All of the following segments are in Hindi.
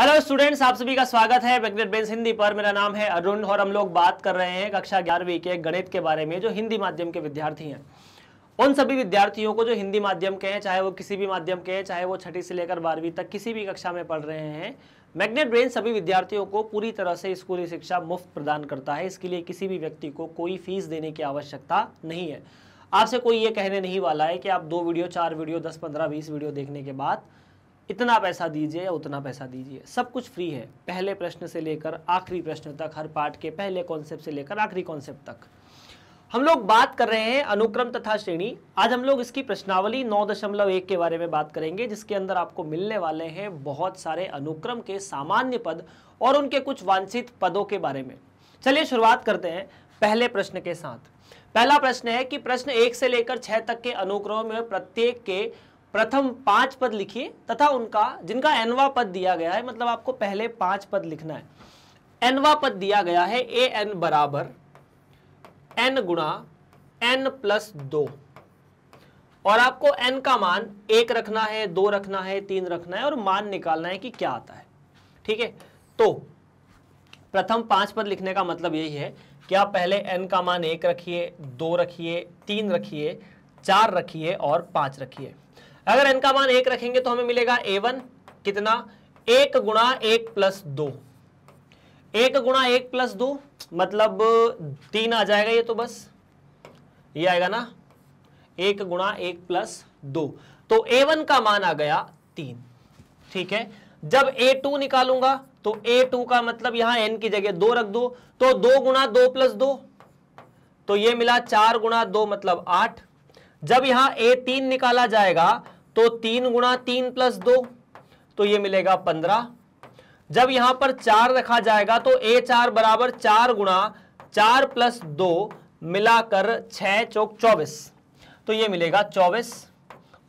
हेलो स्टूडेंट्स आप सभी का स्वागत है मैग्नेट बेंस हिंदी पर मेरा नाम है अरुण और हम लोग बात कर रहे हैं कक्षा ग्यारहवीं के गणित के बारे में जो हिंदी माध्यम के विद्यार्थी हैं उन सभी विद्यार्थियों को जो हिंदी माध्यम के हैं चाहे वो किसी भी माध्यम के हैं चाहे वो छठी से लेकर बारहवीं तक किसी भी कक्षा में पढ़ रहे हैं मैग्नेट ब्रेन सभी विद्यार्थियों को पूरी तरह से स्कूली शिक्षा मुफ्त प्रदान करता है इसके लिए किसी भी व्यक्ति को कोई फीस देने की आवश्यकता नहीं है आपसे कोई ये कहने नहीं वाला है कि आप दो वीडियो चार वीडियो दस पंद्रह बीस वीडियो देखने के बाद इतना पैसा दीजिए या उतना पैसा दीजिए सब कुछ फ्री है पहले प्रश्न से लेकर आखिरी प्रश्न तक हर पार्ट के पहले कॉन्सेप्ट से लेकर आखिरी कॉन्सेप्ट तक हम लोग बात कर रहे हैं अनुक्रम तथा श्रेणी आज हम लोग इसकी प्रश्नावली 9.1 के बारे में बात करेंगे जिसके अंदर आपको मिलने वाले हैं बहुत सारे अनुक्रम के सामान्य पद और उनके कुछ वांछित पदों के बारे में चलिए शुरुआत करते हैं पहले प्रश्न के साथ पहला प्रश्न है कि प्रश्न एक से लेकर छह तक के अनुक्रम में प्रत्येक के प्रथम पांच पद लिखिए तथा उनका जिनका एनवा पद दिया गया है मतलब आपको पहले पांच पद लिखना है एनवा पद दिया गया है ए एन बराबर एन गुणा एन प्लस दो और आपको एन का मान एक रखना है दो रखना है तीन रखना है और मान निकालना है कि क्या आता है ठीक है तो प्रथम पांच पद लिखने का मतलब यही है कि आप पहले एन का मान एक रखिए दो रखिए तीन रखिए चार रखिए और पांच रखिए अगर एन का मान एक रखेंगे तो हमें मिलेगा ए वन कितना एक गुणा एक प्लस दो एक गुणा एक प्लस दो मतलब तीन आ जाएगा ये तो बस ये आएगा ना एक गुणा एक प्लस दो तो ए वन का मान आ गया तीन ठीक है जब ए टू निकालूंगा तो ए टू का मतलब यहां एन की जगह दो रख दो तो दो गुणा दो प्लस दो तो ये मिला चार गुणा दो मतलब आठ जब यहां ए तीन निकाला जाएगा तो तीन गुणा तीन प्लस दो तो ये मिलेगा पंद्रह जब यहां पर चार रखा जाएगा तो ए चार बराबर चार गुणा चार प्लस दो मिलाकर छः चौक चौबीस तो ये मिलेगा चौबीस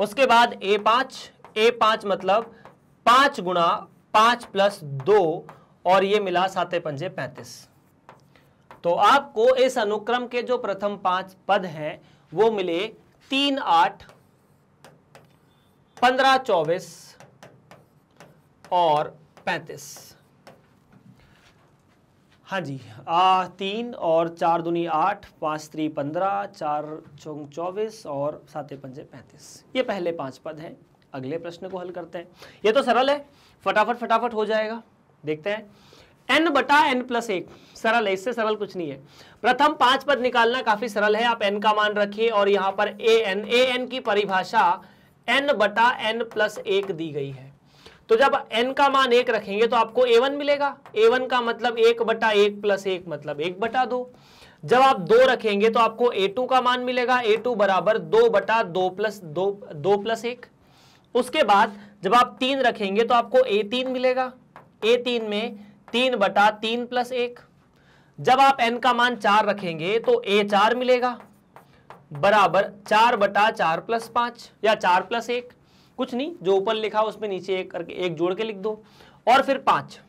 उसके बाद ए पांच ए पांच मतलब पांच गुणा पांच प्लस दो और ये मिला साते पंजे पैंतीस तो आपको इस अनुक्रम के जो प्रथम पांच पद हैं वो मिले तीन आठ पंद्रह चौबीस और पैंतीस हाँ जी आ, तीन और चार दुनी आठ पाँच त्री पंद्रह चार चौंग चौबीस और सात पंजे पैंतीस ये पहले पांच पद हैं अगले प्रश्न को हल करते हैं ये तो सरल है फटाफट फटाफट हो जाएगा देखते हैं एन बटा एन प्लस एक सरल है इससे सरल कुछ नहीं है प्रथम पांच पद निकालना काफी सरल है आप एन का मान रखिए और यहां पर ए एन ए एन की परिभाषा एन बटा एन प्लस एक दी गई है तो जब एन का मान एक रखेंगे तो आपको ए वन मिलेगा ए वन का मतलब एक बटा एक प्लस एक मतलब एक बटा दो जब आप दो रखेंगे तो आपको ए टू का मान मिलेगा ए टू बराबर दो बटा दो प्लस दो दो प्लस एक उसके बाद जब आप तीन रखेंगे तो आपको ए तीन मिलेगा ए तीन में तीन बटा तीन प्लस एक जब आप एन का मान चार रखेंगे तो ए चार मिलेगा बराबर चार बटा चार प्लस पांच या चार प्लस एक कुछ नहीं जो ऊपर लिखा उसमें नीचे एक करके एक जोड़ के लिख दो और फिर पांच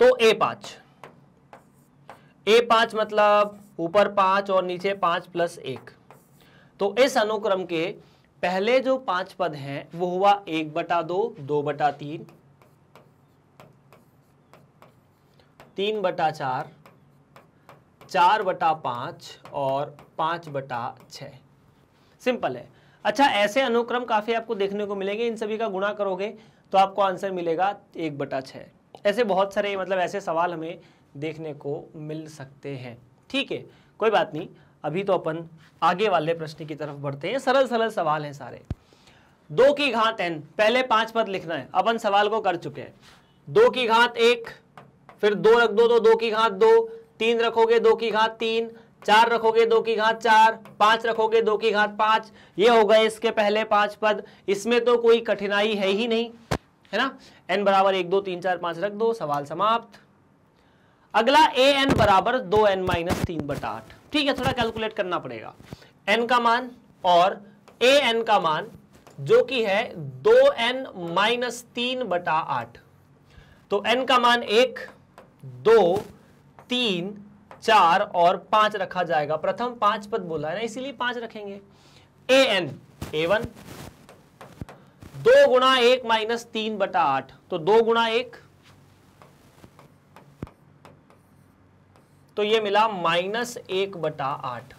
तो ए पांच ए पांच मतलब ऊपर पांच और नीचे पांच प्लस एक तो इस अनुक्रम के पहले जो पांच पद हैं वो हुआ एक बटा दो दो बटा तीन तीन बटा चार चार बटा पाँच और पाँच बटा छः सिंपल है अच्छा ऐसे अनुक्रम काफ़ी आपको देखने को मिलेंगे इन सभी का गुणा करोगे तो आपको आंसर मिलेगा एक बटा छः ऐसे बहुत सारे मतलब ऐसे सवाल हमें देखने को मिल सकते हैं ठीक है कोई बात नहीं अभी तो अपन आगे वाले प्रश्न की तरफ बढ़ते हैं सरल सरल सवाल हैं सारे दो की घात एन पहले पांच पद लिखना है अपन सवाल को कर चुके हैं दो की घात एक फिर दो रख दो तो दो की घात दो तीन रखोगे दो की घात तीन चार रखोगे दो की घात चार पांच रखोगे दो की घात पांच ये हो गए इसके पहले पांच पद इसमें तो कोई कठिनाई है ही नहीं है ना एन बराबर एक दो तीन चार पांच रख दो सवाल समाप्त अगला ए एन बराबर दो एन माइनस तीन बटा आठ ठीक है थोड़ा कैलकुलेट करना पड़ेगा एन का मान और ए एन का मान जो कि है दो एन माइनस तीन बटा आठ तो एन का मान एक दो तीन चार और पांच रखा जाएगा प्रथम पांच पद बोला है ना इसीलिए पांच रखेंगे ए एन ए वन दो गुणा एक माइनस तीन बटा आठ तो दो गुणा एक तो ये मिला माइनस एक बटा आठ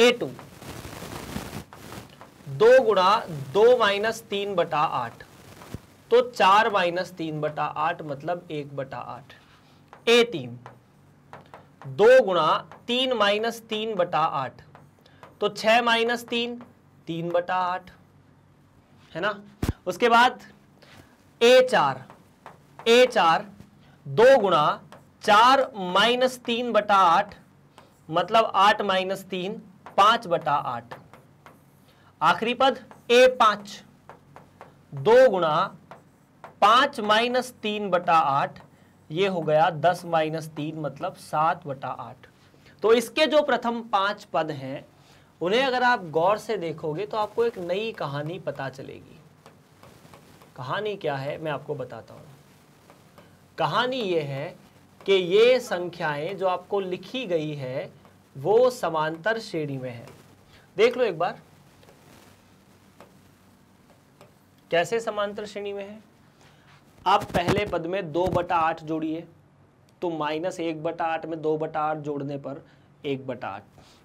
ए टू दो गुणा दो माइनस तीन बटा आठ तो चार माइनस तीन बटा आठ मतलब एक बटा आठ ए तीन दो गुणा तीन माइनस तीन बटा आठ तो छह माइनस तीन तीन बटा आठ है ना उसके बाद ए चार ए चार दो गुणा चार माइनस तीन बटा आठ मतलब आठ माइनस तीन पांच बटा आठ आखिरी पद ए पांच दो गुणा पांच माइनस तीन बटा आठ ये हो गया दस माइनस तीन मतलब सात बटा आठ तो इसके जो प्रथम पांच पद हैं उन्हें अगर आप गौर से देखोगे तो आपको एक नई कहानी पता चलेगी कहानी क्या है मैं आपको बताता हूँ कहानी ये है कि ये संख्याएं जो आपको लिखी गई है वो समांतर श्रेणी में है देख लो एक बार कैसे समांतर श्रेणी में है आप पहले पद में दो बटा आठ जोड़िए तो माइनस एक बटा आठ में दो बटा आठ जोड़ने पर एक बटा आठ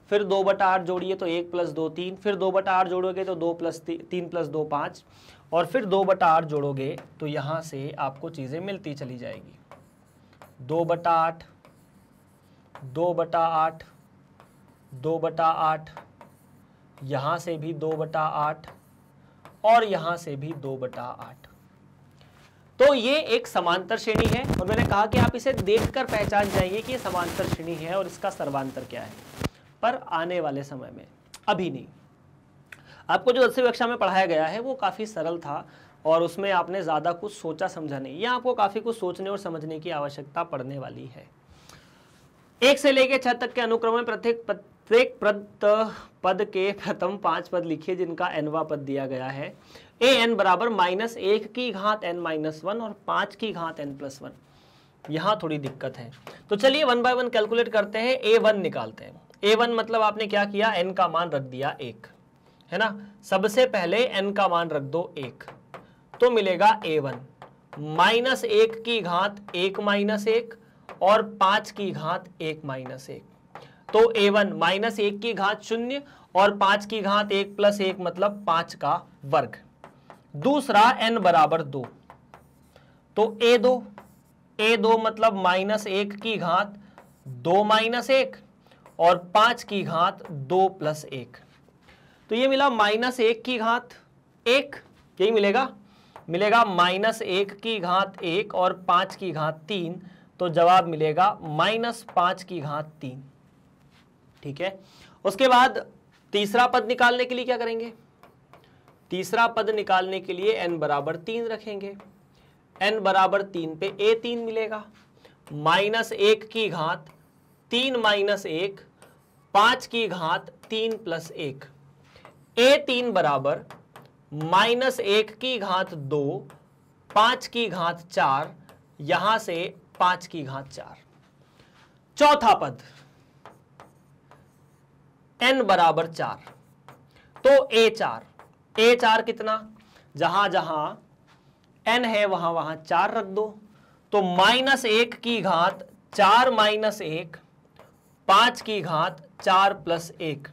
फिर दो बटा आठ जोड़िए तो एक प्लस दो तीन फिर दो बटा आठ जोड़ोगे तो दो प्लस ती, तीन प्लस दो पाँच और फिर दो बटा आठ जोड़ोगे तो यहाँ से आपको चीज़ें मिलती चली जाएगी दो बटा आठ दो बटा आठ दो बटा आठ यहाँ से भी दो बटा आठ और यहाँ से भी दो बटा आठ तो ये एक समांतर श्रेणी है और मैंने कहा कि आप इसे देखकर पहचान जाइए कि ये समांतर श्रेणी है और इसका सर्वांतर क्या है पर आने वाले समय में अभी नहीं आपको जो दसवीं कक्षा में पढ़ाया गया है वो काफ़ी सरल था और उसमें आपने ज़्यादा कुछ सोचा समझा नहीं यह आपको काफ़ी कुछ सोचने और समझने की आवश्यकता पड़ने वाली है एक से लेकर छह तक के अनुक्रम में प्रत्येक प्रत्येक पद के प्रथम पांच पद लिखिए जिनका एनवा पद दिया गया है ए एन बराबर माइनस एक की घात एन माइनस वन और पांच की घात एन प्लस वन यहां थोड़ी दिक्कत है तो चलिए वन बाय वन कैलकुलेट करते हैं ए वन निकालते हैं ए वन मतलब आपने क्या किया एन का मान रख दिया एक है ना सबसे पहले एन का मान रख दो एक तो मिलेगा ए वन माइनस एक की घात एक माइनस एक और पांच की घात एक माइनस एक तो ए वन माइनस एक की घात शून्य और पांच की घात एक प्लस एक मतलब पांच का वर्ग दूसरा एन बराबर दो तो ए दो ए दो मतलब माइनस एक की घात दो माइनस एक और पांच की घात दो प्लस एक तो ये मिला माइनस एक की घात एक यही मिलेगा मिलेगा माइनस एक की घात एक और पांच की घात तीन तो जवाब मिलेगा माइनस पांच की घात तीन ठीक है उसके बाद तीसरा पद निकालने के लिए क्या करेंगे तीसरा पद निकालने के लिए एन बराबर तीन रखेंगे एन बराबर तीन पे ए तीन मिलेगा माइनस एक की घात तीन माइनस एक पांच की घात तीन प्लस एक ए तीन बराबर माइनस एक की घात दो पांच की घात चार यहां से पांच की घात चार चौथा पद एन बराबर चार तो ए चार एच आर कितना जहां जहां एन है वहां वहां चार रख दो तो माइनस एक की घात चार माइनस एक पांच की घात चार प्लस एक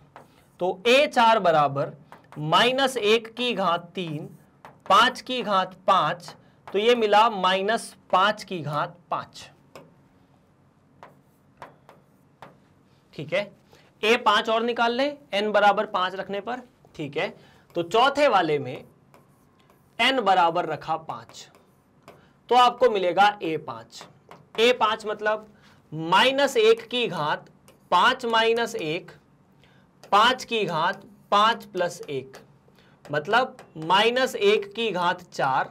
तो ए चार बराबर माइनस एक की घात तीन पांच की घात पांच तो ये मिला माइनस पांच की घात पांच ठीक है ए पांच और निकाल लें एन बराबर पांच रखने पर ठीक है तो चौथे वाले में एन बराबर रखा पांच तो आपको मिलेगा ए पांच ए पांच मतलब माइनस एक की घात पांच माइनस एक पांच की घात पांच प्लस एक मतलब माइनस एक की घात चार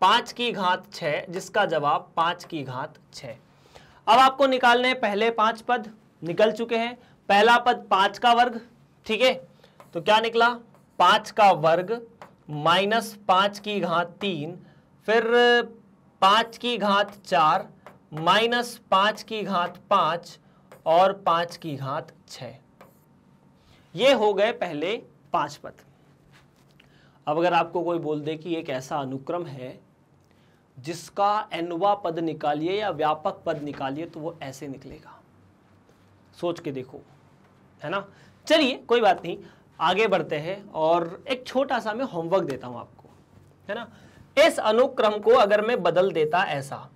पांच की घात छ जिसका जवाब पांच की घात छ अब आपको निकालने पहले पांच पद निकल चुके हैं पहला पद पांच का वर्ग ठीक है तो क्या निकला पाँच का वर्ग माइनस पाँच की घात तीन फिर पाँच की घात चार माइनस पाँच की घात पाँच और पाँच की घात छ ये हो गए पहले पांच पद अब अगर आपको कोई बोल दे कि एक ऐसा अनुक्रम है जिसका एनवा पद निकालिए या व्यापक पद निकालिए तो वो ऐसे निकलेगा सोच के देखो है ना चलिए कोई बात नहीं आगे बढ़ते हैं और एक छोटा सा मैं होमवर्क देता हूं आपको है ना इस अनुक्रम को अगर मैं बदल देता ऐसा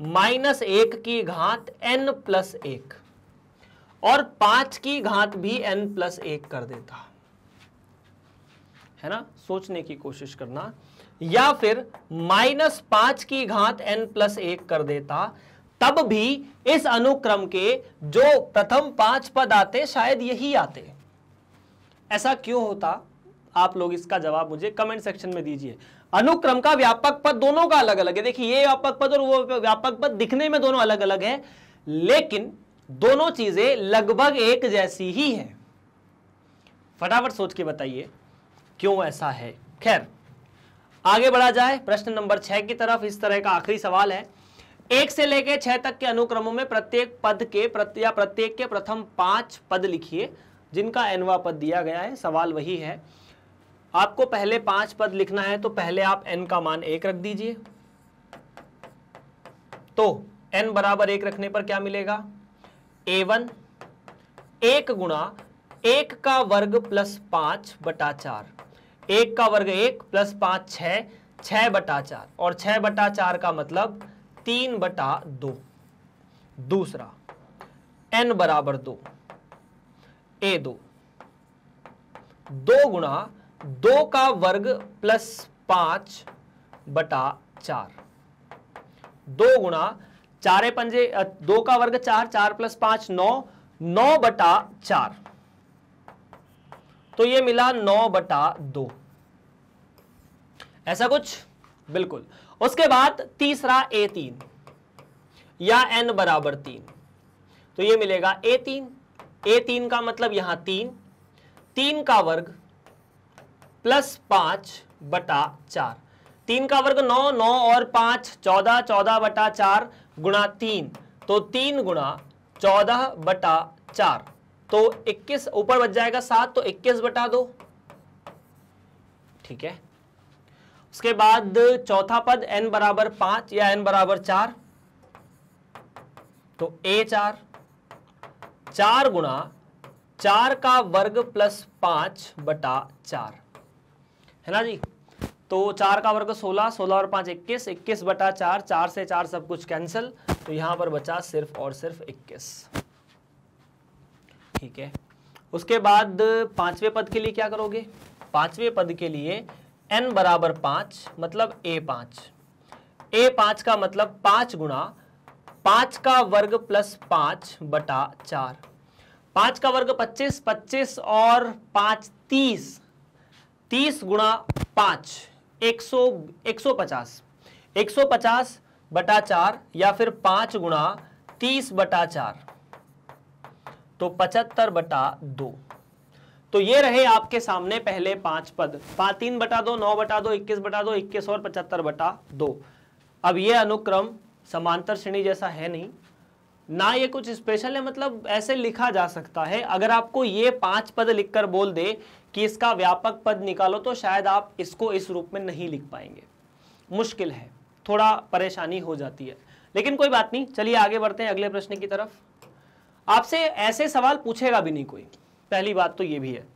माइनस एक की घात एन प्लस एक और पांच की घात भी एन प्लस एक कर देता है ना सोचने की कोशिश करना या फिर माइनस पांच की घात एन प्लस एक कर देता तब भी इस अनुक्रम के जो प्रथम पांच पद आते शायद यही आते ऐसा क्यों होता आप लोग इसका जवाब मुझे कमेंट सेक्शन में दीजिए अनुक्रम का व्यापक पद दोनों का अलग अलग है देखिए ये व्यापक पद और वो व्यापक पद दिखने में दोनों अलग अलग है लेकिन दोनों चीजें लगभग एक जैसी ही है फटाफट सोच के बताइए क्यों ऐसा है खैर आगे बढ़ा जाए प्रश्न नंबर छह की तरफ इस तरह का आखिरी सवाल है एक से लेकर छह तक के अनुक्रमों में प्रत्येक पद के या प्रत्येक के प्रथम पांच पद लिखिए जिनका एनवा पद दिया गया है सवाल वही है आपको पहले पांच पद लिखना है तो पहले आप एन का मान एक रख दीजिए तो एन बराबर एक रखने पर क्या मिलेगा ए वन एक गुणा एक का वर्ग प्लस पांच बटा चार एक का वर्ग एक प्लस पांच छ छह बटा चार और छह बटा चार का मतलब तीन बटा दो दूसरा एन बराबर दो ए दो दो गुणा दो का वर्ग प्लस पांच बटा चार दो गुणा चारे पंजे दो का वर्ग चार चार प्लस पांच नौ नौ बटा चार तो ये मिला नौ बटा दो ऐसा कुछ बिल्कुल उसके बाद तीसरा ए तीन या एन बराबर तीन तो ये मिलेगा ए तीन ए तीन का मतलब यहां तीन तीन का वर्ग प्लस पांच बटा चार तीन का वर्ग नौ नौ और पांच चौदह चौदह बटा चार गुणा तीन तो तीन गुणा चौदह बटा चार तो इक्कीस ऊपर बच जाएगा सात तो इक्कीस बटा दो ठीक है उसके बाद चौथा पद n बराबर पांच या n बराबर चार तो ए चार चार गुणा चार का वर्ग प्लस पांच बटा चार है ना जी तो चार का वर्ग सोलह सोलह और पांच इक्कीस इक्कीस बटा चार चार से चार सब कुछ कैंसिल तो यहां पर बचा सिर्फ और सिर्फ इक्कीस ठीक है उसके बाद पांचवें पद के लिए क्या करोगे पांचवें पद के लिए n बराबर पांच मतलब a पांच ए पांच का मतलब पांच गुणा पांच का वर्ग प्लस पांच बटा चार पांच का वर्ग पच्चीस पच्चीस और पांच तीस तीस गुणा पांच एक सौ एक सौ पचास एक सौ पचास बटा चार या फिर पांच गुणा तीस बटा चार तो पचहत्तर बटा दो तो ये रहे आपके सामने पहले पांच पद पांच तीन बटा दो नौ बटा दो इक्कीस बटा दो इक्कीस और पचहत्तर बटा दो अब ये अनुक्रम समांतर श्रेणी जैसा है नहीं ना ये कुछ स्पेशल है मतलब ऐसे लिखा जा सकता है अगर आपको ये पांच पद लिखकर बोल दे कि इसका व्यापक पद निकालो तो शायद आप इसको इस रूप में नहीं लिख पाएंगे मुश्किल है थोड़ा परेशानी हो जाती है लेकिन कोई बात नहीं चलिए आगे बढ़ते हैं अगले प्रश्न की तरफ आपसे ऐसे सवाल पूछेगा भी नहीं कोई पहली बात तो ये भी है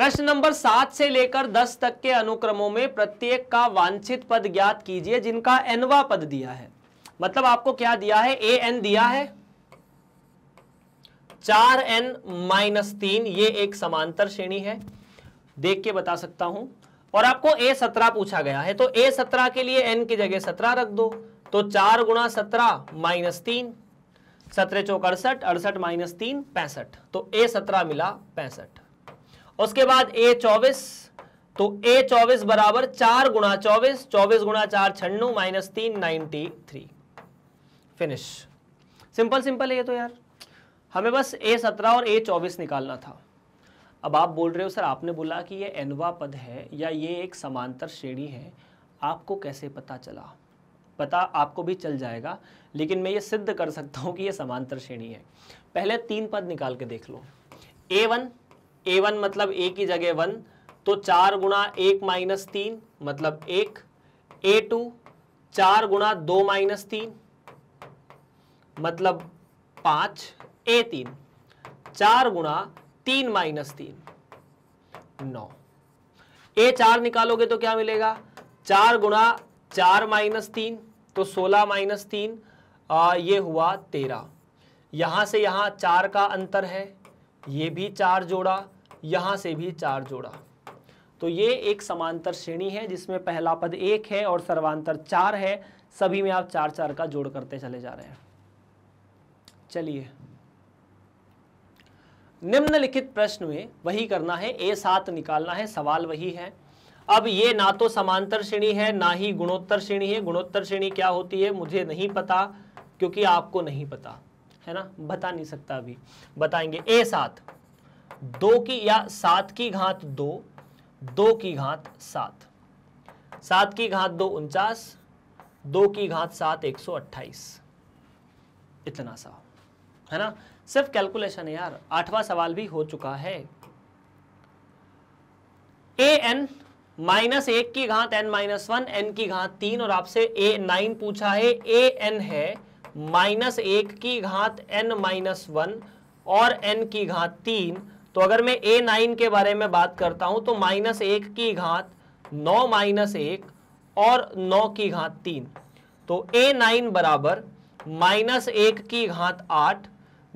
प्रश्न नंबर सात से लेकर दस तक के अनुक्रमों में प्रत्येक का वांछित पद ज्ञात कीजिए जिनका एनवा पद दिया है मतलब आपको क्या दिया है ए एन दिया है चार एन माइनस तीन ये एक समांतर श्रेणी है देख के बता सकता हूं और आपको ए सत्रह पूछा गया है तो ए सत्रह के लिए एन की जगह सत्रह रख दो तो चार गुणा सत्रह माइनस तीन सत्रह चौक अड़सठ अड़सठ माइनस तीन पैंसठ तो ए सत्रह मिला पैंसठ उसके बाद ए चौबीस तो ए चौबीस बराबर चार गुणा चौबीस चौबीस गुणा चार छन्नु माइनस तीन ninety three finish simple simple है ये तो यार हमें बस ए सत्रह और ए चौबीस निकालना था अब आप बोल रहे हो सर आपने बोला कि ये एनवा पद है या ये एक समांतर श्रेणी है आपको कैसे पता चला पता आपको भी चल जाएगा लेकिन मैं ये सिद्ध कर सकता हूँ कि ये समांतर श्रेणी है पहले तीन पद निकाल के देख लो ए वन ए वन मतलब ए की जगह वन तो चार गुणा एक माइनस तीन मतलब एक ए टू चार गुणा दो माइनस तीन मतलब पांच ए तीन चार गुणा तीन माइनस तीन नौ ए चार निकालोगे तो क्या मिलेगा चार गुणा चार माइनस तीन तो सोलह माइनस तीन ये हुआ तेरह यहां से यहां चार का अंतर है ये भी चार जोड़ा यहां से भी चार जोड़ा तो ये एक समांतर श्रेणी है जिसमें पहला पद एक है और सर्वांतर चार है सभी में आप चार चार का जोड़ करते चले जा रहे हैं चलिए निम्नलिखित प्रश्न में वही करना है ए सात निकालना है सवाल वही है अब ये ना तो समांतर श्रेणी है ना ही गुणोत्तर श्रेणी है गुणोत्तर श्रेणी क्या होती है मुझे नहीं पता क्योंकि आपको नहीं पता है ना बता नहीं सकता अभी बताएंगे ए सात दो की या सात की घात दो दो की घात सात सात की घात दो उनचास दो की घात सात एक सौ अट्ठाईस इतना सा है ना सिर्फ कैलकुलेशन है यार आठवां सवाल भी हो चुका है ए एन माइनस एक की घात एन माइनस वन एन की घात तीन और आपसे ए नाइन पूछा है ए एन है माइनस एक की घात एन माइनस वन और एन की घात तीन तो अगर मैं ए नाइन के बारे में बात करता हूं तो माइनस एक की घात नौ माइनस एक और नौ की घात तीन तो ए नाइन बराबर माइनस एक की घात आठ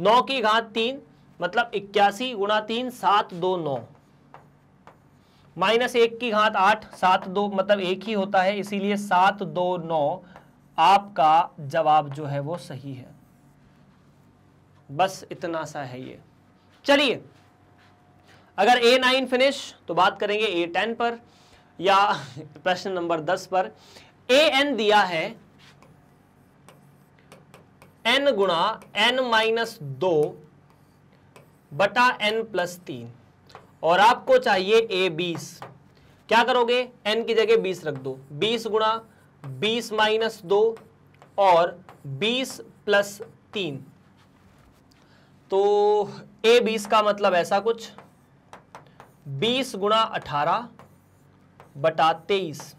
नौ की घात तीन मतलब इक्यासी गुणा तीन सात दो नौ माइनस एक की घात आठ सात दो मतलब एक ही होता है इसीलिए सात दो नौ आपका जवाब जो है वो सही है बस इतना सा है ये चलिए अगर ए नाइन फिनिश तो बात करेंगे ए टेन पर या प्रश्न नंबर दस पर ए एन दिया है एन गुणा एन माइनस दो बटा एन प्लस तीन और आपको चाहिए ए बीस क्या करोगे एन की जगह बीस रख दो बीस गुणा बीस माइनस दो और बीस प्लस तीन तो ए बीस का मतलब ऐसा कुछ बीस गुणा अठारह बटा तेईस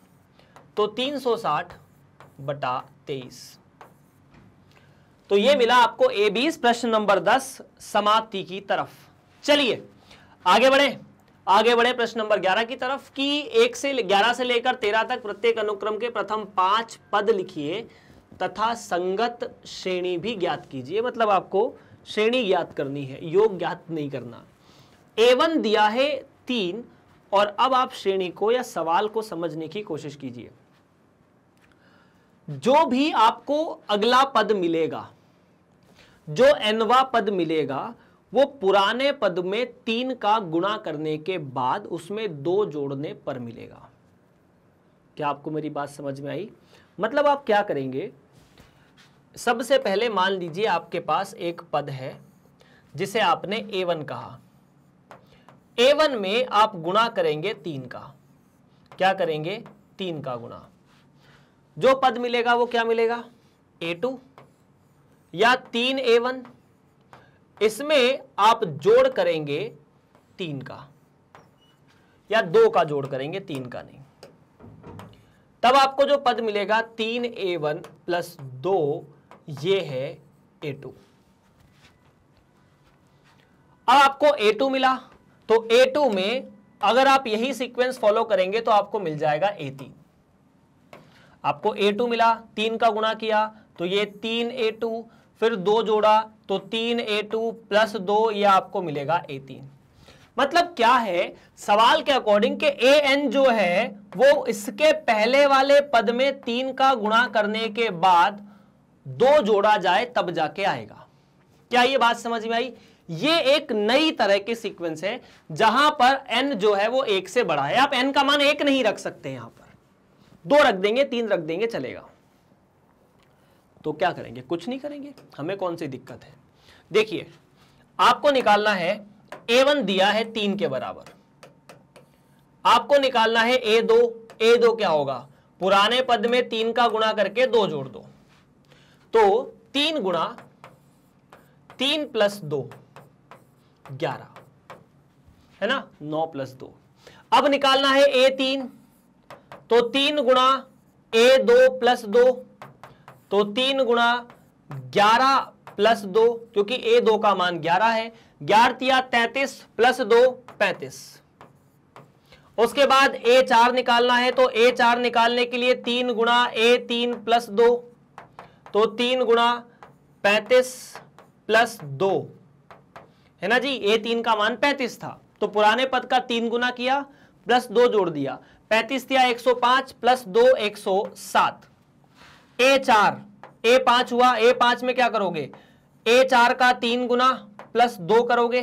तो तीन सौ साठ बटा तेईस तो ये मिला आपको ए बीस प्रश्न नंबर दस समाप्ति की तरफ चलिए आगे बढ़े आगे बढ़े प्रश्न नंबर 11 की तरफ कि एक से 11 से लेकर 13 तक प्रत्येक अनुक्रम के प्रथम पांच पद लिखिए तथा संगत श्रेणी भी ज्ञात कीजिए मतलब आपको श्रेणी ज्ञात करनी है योग ज्ञात नहीं करना एवन दिया है तीन और अब आप श्रेणी को या सवाल को समझने की कोशिश कीजिए जो भी आपको अगला पद मिलेगा जो एनवा पद मिलेगा वो पुराने पद में तीन का गुणा करने के बाद उसमें दो जोड़ने पर मिलेगा क्या आपको मेरी बात समझ में आई मतलब आप क्या करेंगे सबसे पहले मान लीजिए आपके पास एक पद है जिसे आपने A1 कहा A1 में आप गुणा करेंगे तीन का क्या करेंगे तीन का गुणा जो पद मिलेगा वो क्या मिलेगा A2 या तीन A1 इसमें आप जोड़ करेंगे तीन का या दो का जोड़ करेंगे तीन का नहीं तब आपको जो पद मिलेगा तीन ए वन प्लस दो ये है ए टू अब आपको ए टू मिला तो ए टू में अगर आप यही सीक्वेंस फॉलो करेंगे तो आपको मिल जाएगा ए तीन आपको ए टू मिला तीन का गुणा किया तो ये तीन ए टू फिर दो जोड़ा तो तीन ए टू प्लस दो ये आपको मिलेगा ए तीन मतलब क्या है सवाल के अकॉर्डिंग के ए एन जो है वो इसके पहले वाले पद में तीन का गुणा करने के बाद दो जोड़ा जाए तब जाके आएगा क्या ये बात समझ में आई ये एक नई तरह की सीक्वेंस है जहां पर एन जो है वो एक से बड़ा है आप एन का मान एक नहीं रख सकते यहां पर दो रख देंगे तीन रख देंगे चलेगा तो क्या करेंगे कुछ नहीं करेंगे हमें कौन सी दिक्कत है देखिए आपको निकालना है ए वन दिया है तीन के बराबर आपको निकालना है ए दो ए दो क्या होगा पुराने पद में तीन का गुणा करके दो जोड़ दो तो तीन गुणा तीन प्लस दो ग्यारह है ना नौ प्लस दो अब निकालना है ए तीन तो तीन गुणा ए दो प्लस दो तो तीन गुणा ग्यारह प्लस दो क्योंकि ए दो का मान ग्यारह है ग्यारतिया तैतीस प्लस दो पैंतीस उसके बाद ए चार निकालना है तो ए चार निकालने के लिए तीन गुणा ए तीन प्लस दो तो तीन गुणा पैंतीस प्लस दो है ना जी ए तीन का मान पैंतीस था तो पुराने पद का तीन गुना किया प्लस दो जोड़ दिया पैंतीस दिया एक सौ पांच प्लस दो एक सौ सात ए चार ए पांच हुआ ए पांच में क्या करोगे ए चार का तीन गुना प्लस दो करोगे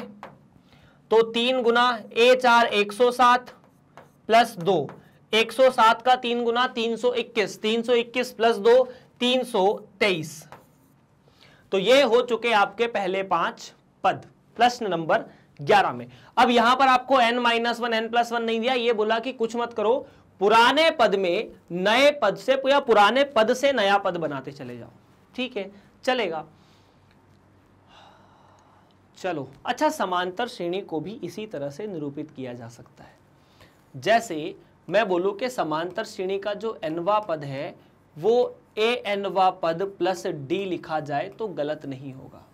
तो तीन गुना ए चार एक सौ सात प्लस दो एक सौ सात का तीन गुना तीन सौ इक्कीस तीन सौ इक्कीस प्लस दो तीन सौ तेईस तो ये हो चुके आपके पहले पांच पद प्रश्न नंबर ग्यारह में अब यहां पर आपको N minus one N plus one नहीं दिया ये बोला कि कुछ मत करो पुराने पद में नए पद से या पुराने पद से नया पद बनाते चले जाओ ठीक है चलेगा चलो अच्छा समांतर श्रेणी को भी इसी तरह से निरूपित किया जा सकता है जैसे मैं बोलूं कि समांतर श्रेणी का जो एनवा पद है वो ए एनवा पद प्लस डी लिखा जाए तो गलत नहीं होगा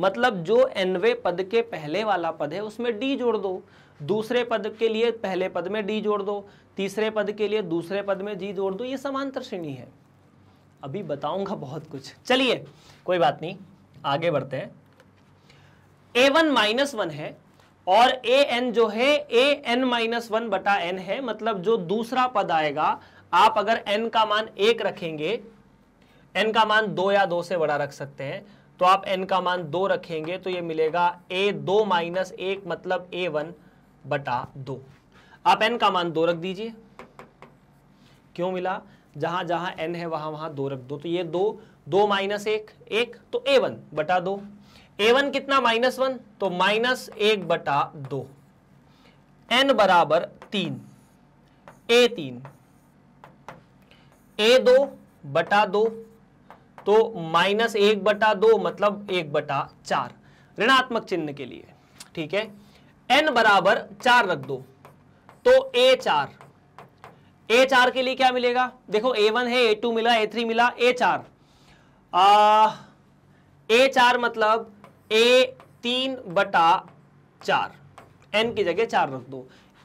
मतलब जो एनवे पद के पहले वाला पद है उसमें डी जोड़ दो दूसरे पद के लिए पहले पद में डी जोड़ दो तीसरे पद के लिए दूसरे पद में जी जोड़ दो ये समांतर श्रेणी है अभी बताऊंगा बहुत कुछ चलिए कोई बात नहीं आगे बढ़ते हैं ए वन माइनस वन है और ए एन जो है ए एन माइनस वन बटा एन है मतलब जो दूसरा पद आएगा आप अगर एन का मान एक रखेंगे एन का मान दो या दो से बड़ा रख सकते हैं तो आप एन का मान दो रखेंगे तो ये मिलेगा ए दो माइनस एक मतलब ए वन बटा दो आप एन का मान दो रख दीजिए क्यों मिला जहां जहां एन है वहां वहां दो रख दो तो ये दो दो माइनस एक एक तो ए वन बटा दो ए वन कितना माइनस वन तो माइनस एक बटा दो एन बराबर तीन ए तीन ए दो बटा दो तो माइनस एक बटा दो मतलब एक बटा चार ऋणात्मक चिन्ह के लिए ठीक है एन बराबर चार रख दो तो ए चार ए चार के लिए क्या मिलेगा देखो ए वन है ए टू मिला ए थ्री मिला ए चार ए चार मतलब ए तीन बटा चार एन की जगह चार रख दो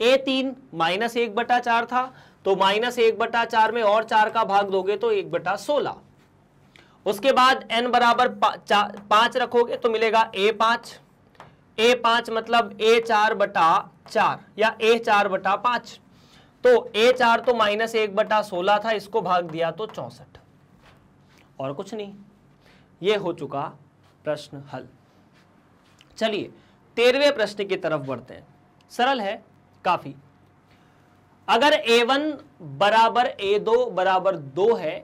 ए तीन माइनस एक बटा चार था तो माइनस एक बटा चार में और चार का भाग दोगे तो एक बटा सोलह उसके बाद एन बराबर पा, पांच रखोगे तो मिलेगा ए पांच ए पांच मतलब ए चार बटा चार या ए चार बटा पांच तो ए चार तो माइनस एक बटा सोलह था इसको भाग दिया तो चौसठ और कुछ नहीं ये हो चुका प्रश्न हल चलिए तेरहवें प्रश्न की तरफ बढ़ते हैं सरल है काफी अगर ए वन बराबर ए दो बराबर दो है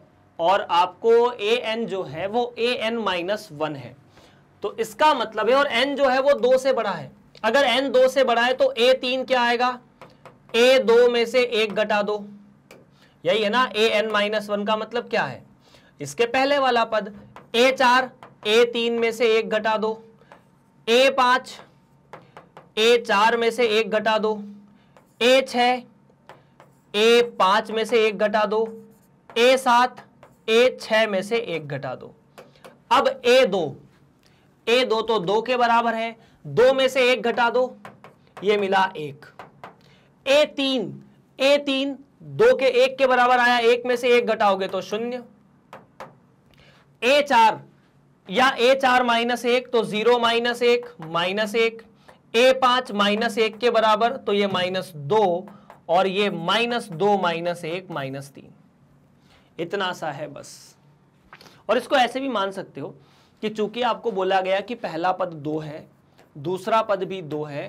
और आपको ए एन जो है वो ए एन माइनस वन है तो इसका मतलब है और एन जो है वो दो से बड़ा है अगर एन दो से बड़ा है तो ए तीन क्या आएगा ए दो में से एक घटा दो यही है ना ए एन माइनस वन का मतलब क्या है इसके पहले वाला पद ए चार ए तीन में से एक घटा दो ए पांच ए चार में से एक घटा दो ए छ ए पांच में से एक घटा दो ए सात ए छ में से एक घटा दो अब ए दो ए दो तो दो के बराबर है दो में से एक घटा दो ये मिला एक ए तीन ए तीन दो के एक के बराबर आया एक में से एक घटाओगे तो शून्य ए चार या ए चार माइनस एक तो जीरो माइनस एक माइनस एक ए पांच माइनस एक के बराबर तो ये माइनस दो और ये माइनस दो माइनस एक माइनस तीन इतना सा है बस और इसको ऐसे भी मान सकते हो कि चूंकि आपको बोला गया कि पहला पद दो है दूसरा पद भी दो है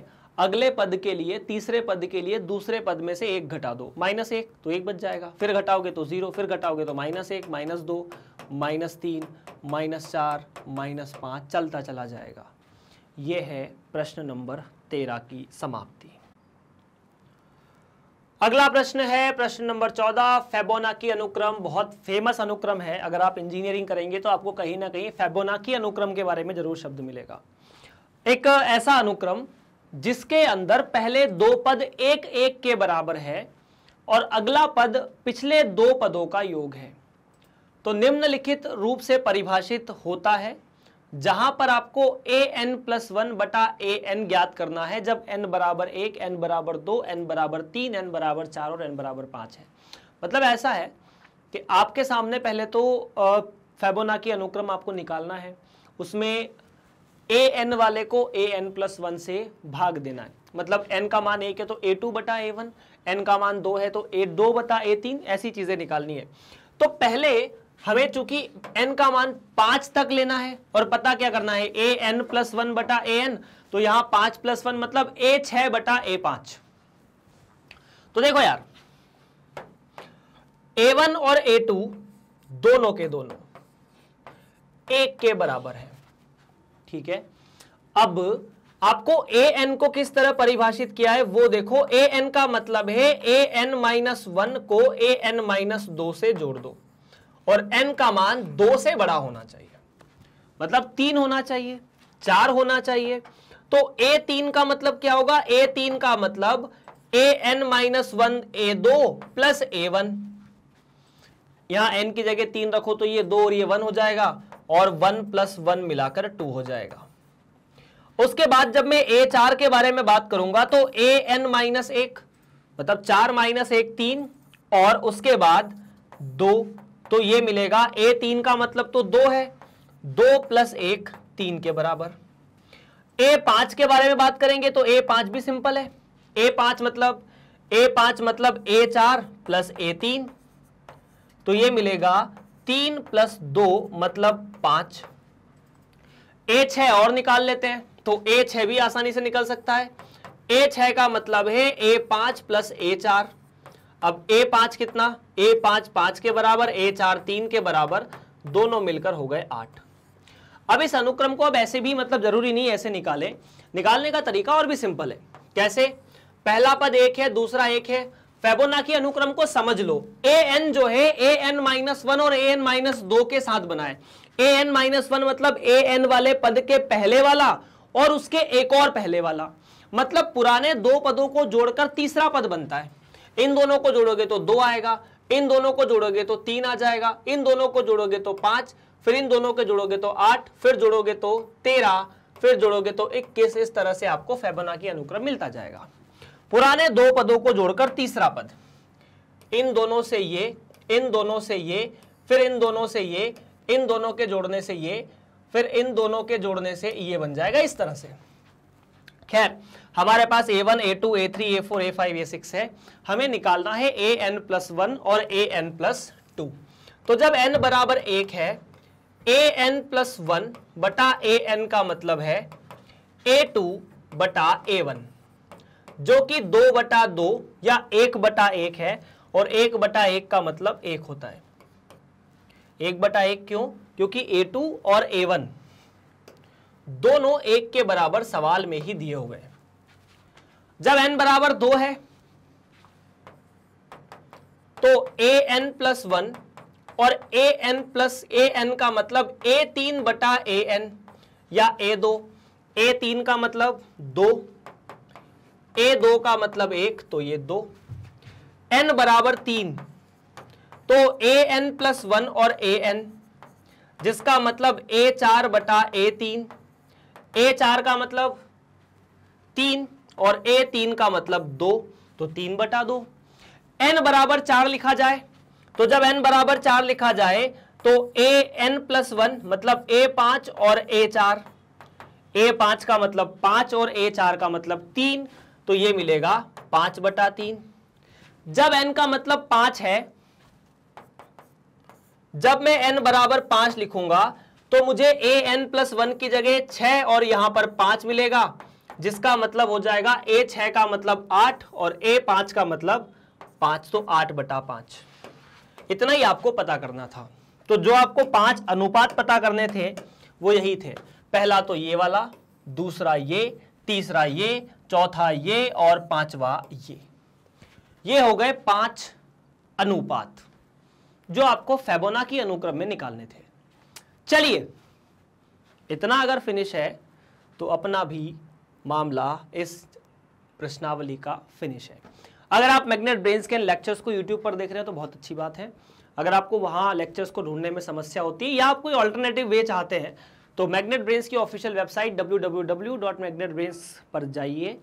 अगले पद के लिए तीसरे पद के लिए दूसरे पद में से एक घटा दो माइनस एक तो एक बच जाएगा फिर घटाओगे तो जीरो फिर घटाओगे तो माइनस एक माइनस दो माइनस तीन माइनस चार माइनस पाँच चलता चला जाएगा यह है प्रश्न नंबर तेरह की समाप्ति अगला प्रश्न है प्रश्न नंबर चौदह फेबोनाकी अनुक्रम बहुत फेमस अनुक्रम है अगर आप इंजीनियरिंग करेंगे तो आपको कहीं ना कहीं फेबोनाकी अनुक्रम के बारे में जरूर शब्द मिलेगा एक ऐसा अनुक्रम जिसके अंदर पहले दो पद एक एक के बराबर है और अगला पद पिछले दो पदों का योग है तो निम्नलिखित रूप से परिभाषित होता है जहां पर आपको ए एन प्लस वन बटा ए एन ज्ञात करना है जब एन बराबर एक एन बराबर दो एन बराबर तीन एन बराबर चार और एन बराबर पांच है मतलब ऐसा है कि आपके सामने पहले तो की अनुक्रम आपको निकालना है उसमें ए एन वाले को ए एन प्लस वन से भाग देना है मतलब एन का मान एक है तो ए टू बटा ए वन एन का मान दो है तो ए दो बटा ए तीन ऐसी चीज़ें निकालनी है तो पहले हमें चूंकि n का मान पांच तक लेना है और पता क्या करना है ए एन प्लस वन बटा ए एन तो यहां पांच प्लस वन मतलब ए छह बटा ए पांच तो देखो यार ए वन और ए टू दोनों के दोनों एक के बराबर है ठीक है अब आपको ए एन को किस तरह परिभाषित किया है वो देखो ए एन का मतलब है ए एन माइनस वन को ए एन माइनस दो से जोड़ दो और एन का मान दो से बड़ा होना चाहिए मतलब तीन होना चाहिए चार होना चाहिए तो ए तीन का मतलब क्या होगा ए तीन का मतलब A N minus one A दो प्लस ए वन यहां एन की जगह तीन रखो तो ये दो और ये वन हो जाएगा और वन प्लस वन मिलाकर टू हो जाएगा उसके बाद जब मैं ए चार के बारे में बात करूंगा तो ए एन माइनस एक मतलब चार माइनस एक तीन और उसके बाद दो तो ये मिलेगा ए तीन का मतलब तो दो है दो प्लस एक तीन के बराबर ए पांच के बारे में बात करेंगे तो ए पांच भी सिंपल है ए पांच मतलब ए पांच मतलब ए चार प्लस ए तीन तो ये मिलेगा तीन प्लस दो मतलब पांच ए छ और निकाल लेते हैं तो ए छ भी आसानी से निकल सकता है ए छ का मतलब है ए पांच प्लस ए चार अब ए पांच कितना ए पांच पांच के बराबर ए चार तीन के बराबर दोनों मिलकर हो गए आठ अब इस अनुक्रम को अब ऐसे भी मतलब जरूरी नहीं ऐसे निकाले निकालने का तरीका और भी सिंपल है कैसे पहला पद एक है दूसरा एक है फेबोनाकी अनुक्रम को समझ लो ए एन जो है ए एन माइनस वन और ए एन माइनस दो के साथ बनाए ए एन माइनस वन मतलब ए एन वाले पद के पहले वाला और उसके एक और पहले वाला मतलब पुराने दो पदों को जोड़कर तीसरा पद बनता है इन दोनों को जोड़ोगे तो दो आएगा इन दोनों को जोड़ोगे तो तीन आ जाएगा इन दोनों को जोड़ोगे तो पांच फिर इन दोनों के जोड़ोगे तो आठ फिर जोड़ोगे तो तेरह फिर जोड़ोगे तो इक्कीस इस तरह से आपको फेबोना की अनुक्रम मिलता जाएगा पुराने दो पदों को जोड़कर तीसरा पद इन दोनों से ये इन दोनों से ये फिर इन दोनों से ये इन दोनों के जोड़ने से ये फिर इन दोनों के जोड़ने से ये बन जाएगा इस तरह से खैर हमारे पास A one A two A three A four A five A six है हमें निकालना है ए एन प्लस वन और ए एन प्लस टू तो जब एन बराबर एक है ए एन प्लस वन बटा ए एन का मतलब है ए टू बटा ए वन जो कि दो बटा दो या एक बटा एक है और एक बटा एक का मतलब एक होता है एक बटा एक क्यों क्योंकि ए टू और ए वन दोनों एक के बराबर सवाल में ही दिए हुए हैं जब एन बराबर दो है तो ए एन प्लस वन और A N plus A N का मतलब ए तीन बटा ए एन या ए दो ए तीन का मतलब दो ए दो का मतलब एक तो ये दो एन बराबर तीन तो ए एन प्लस वन और ए एन जिसका मतलब ए चार बटा ए तीन ए चार का मतलब तीन और ए तीन का मतलब दो तो तीन बटा दो एन बराबर चार लिखा जाए तो जब एन बराबर चार लिखा जाए तो ए एन प्लस वन मतलब ए पांच और ए चार ए पांच का मतलब पांच और ए चार का मतलब तीन तो ये मिलेगा पांच बटा तीन जब एन का मतलब पांच है जब मैं एन बराबर पांच लिखूंगा तो मुझे ए एन प्लस वन की जगह छह और यहां पर पांच मिलेगा जिसका मतलब हो जाएगा ए छह का मतलब आठ और ए पांच का मतलब पांच तो आठ बटा पांच इतना ही आपको पता करना था तो जो आपको पांच अनुपात पता करने थे वो यही थे पहला तो ये वाला दूसरा ये तीसरा ये चौथा ये और पांचवा ये ये हो गए पांच अनुपात जो आपको फेबोना की अनुक्रम में निकालने थे चलिए इतना अगर फिनिश है तो अपना भी मामला इस प्रश्नावली का फिनिश है अगर आप मैग्नेट ब्रेन स्कैन लेक्चर्स को यूट्यूब पर देख रहे हैं तो बहुत अच्छी बात है अगर आपको वहां लेक्चर्स को ढूंढने में समस्या होती है या आप कोई ऑल्टरनेटिव वे चाहते हैं तो मैग्नेट ब्रेन्स की ऑफिशियल वेबसाइट डब्ल्यू पर जाइए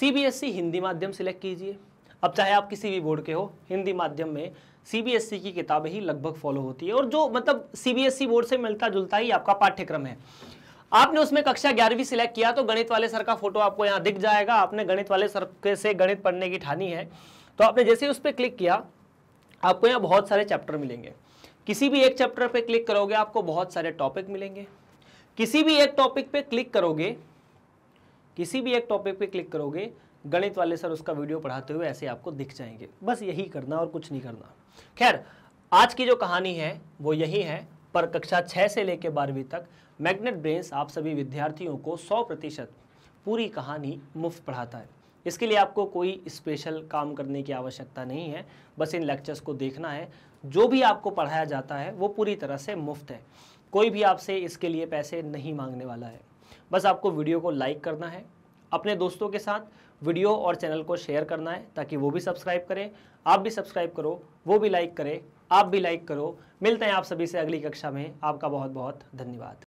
सीबीएसई e हिंदी माध्यम सिलेक्ट कीजिए अब चाहे आप किसी भी बोर्ड के हो हिंदी माध्यम में सी e की किताबें ही लगभग फॉलो होती है और जो मतलब सीबीएसई बोर्ड e से मिलता जुलता ही आपका पाठ्यक्रम है आपने उसमें कक्षा ग्यारहवीं सिलेक्ट किया तो गणित वाले सर का फोटो आपको यहाँ दिख जाएगा आपने गणित वाले सर के से गणित पढ़ने की ठानी है तो आपने जैसे ही उस पर क्लिक किया आपको यहाँ बहुत सारे चैप्टर मिलेंगे किसी भी एक चैप्टर पे क्लिक करोगे आपको बहुत सारे टॉपिक मिलेंगे किसी भी एक टॉपिक पे क्लिक करोगे किसी भी एक टॉपिक पे क्लिक करोगे गणित वाले सर उसका वीडियो पढ़ाते हुए ऐसे आपको दिख जाएंगे बस यही करना और कुछ नहीं करना खैर आज की जो कहानी है वो यही है पर कक्षा छः से लेकर बारहवीं तक मैग्नेट ब्रेन्स आप सभी विद्यार्थियों को 100 प्रतिशत पूरी कहानी मुफ्त पढ़ाता है इसके लिए आपको कोई स्पेशल काम करने की आवश्यकता नहीं है बस इन लेक्चर्स को देखना है जो भी आपको पढ़ाया जाता है वो पूरी तरह से मुफ्त है कोई भी आपसे इसके लिए पैसे नहीं मांगने वाला है बस आपको वीडियो को लाइक करना है अपने दोस्तों के साथ वीडियो और चैनल को शेयर करना है ताकि वो भी सब्सक्राइब करें आप भी सब्सक्राइब करो वो भी लाइक करें आप भी लाइक करो मिलते हैं आप सभी से अगली कक्षा में आपका बहुत बहुत धन्यवाद